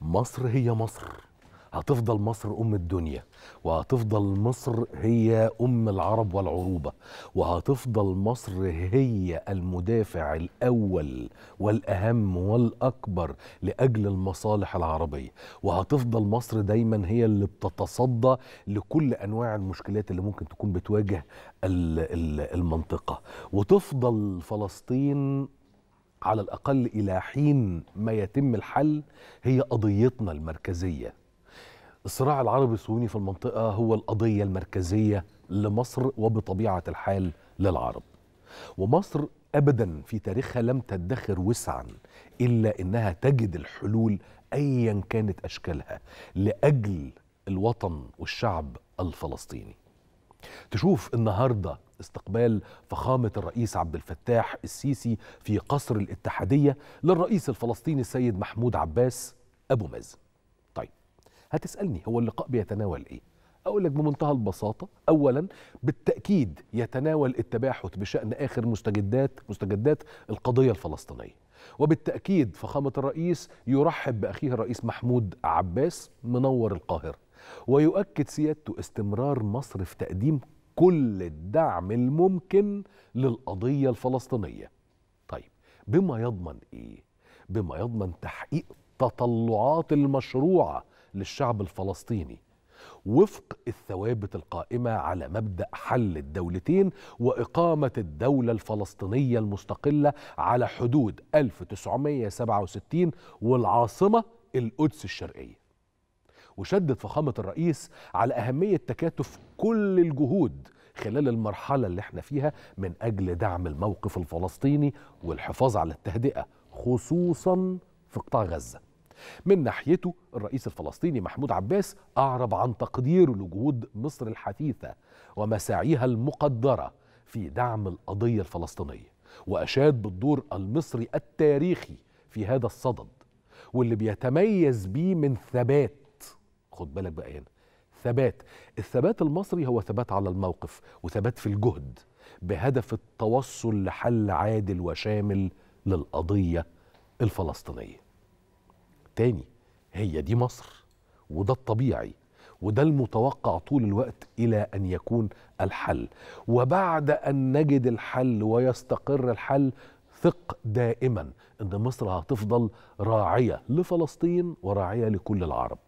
مصر هي مصر هتفضل مصر أم الدنيا وهتفضل مصر هي أم العرب والعروبة وهتفضل مصر هي المدافع الأول والأهم والأكبر لأجل المصالح العربية وهتفضل مصر دايما هي اللي بتتصدى لكل أنواع المشكلات اللي ممكن تكون بتواجه المنطقة وتفضل فلسطين على الأقل إلى حين ما يتم الحل هي قضيتنا المركزية الصراع العربي الصهيوني في المنطقة هو القضية المركزية لمصر وبطبيعة الحال للعرب ومصر أبدا في تاريخها لم تدخر وسعا إلا أنها تجد الحلول أيا كانت أشكالها لأجل الوطن والشعب الفلسطيني تشوف النهارده استقبال فخامة الرئيس عبد الفتاح السيسي في قصر الاتحادية للرئيس الفلسطيني السيد محمود عباس أبو مازن طيب هتسألني هو اللقاء بيتناول إيه؟ أقول لك بمنتهى البساطة أولا بالتأكيد يتناول التباحث بشأن آخر مستجدات مستجدات القضية الفلسطينية وبالتأكيد فخامة الرئيس يرحب بأخيه الرئيس محمود عباس منور القاهرة ويؤكد سيادته استمرار مصر في تقديم كل الدعم الممكن للقضية الفلسطينية طيب بما يضمن إيه؟ بما يضمن تحقيق تطلعات المشروعة للشعب الفلسطيني وفق الثوابت القائمة على مبدأ حل الدولتين وإقامة الدولة الفلسطينية المستقلة على حدود 1967 والعاصمة القدس الشرقية وشدد فخامة الرئيس على أهمية تكاتف كل الجهود خلال المرحلة اللي احنا فيها من أجل دعم الموقف الفلسطيني والحفاظ على التهدئة خصوصا في قطاع غزة من ناحيته الرئيس الفلسطيني محمود عباس أعرب عن تقديره لجهود مصر الحثيثة ومساعيها المقدرة في دعم القضية الفلسطينية وأشاد بالدور المصري التاريخي في هذا الصدد واللي بيتميز بيه من ثبات خد بالك بقى هنا ثبات الثبات المصري هو ثبات على الموقف وثبات في الجهد بهدف التوصل لحل عادل وشامل للقضية الفلسطينية تاني هي دي مصر وده الطبيعي وده المتوقع طول الوقت إلى أن يكون الحل وبعد أن نجد الحل ويستقر الحل ثق دائما أن مصر هتفضل راعية لفلسطين وراعية لكل العرب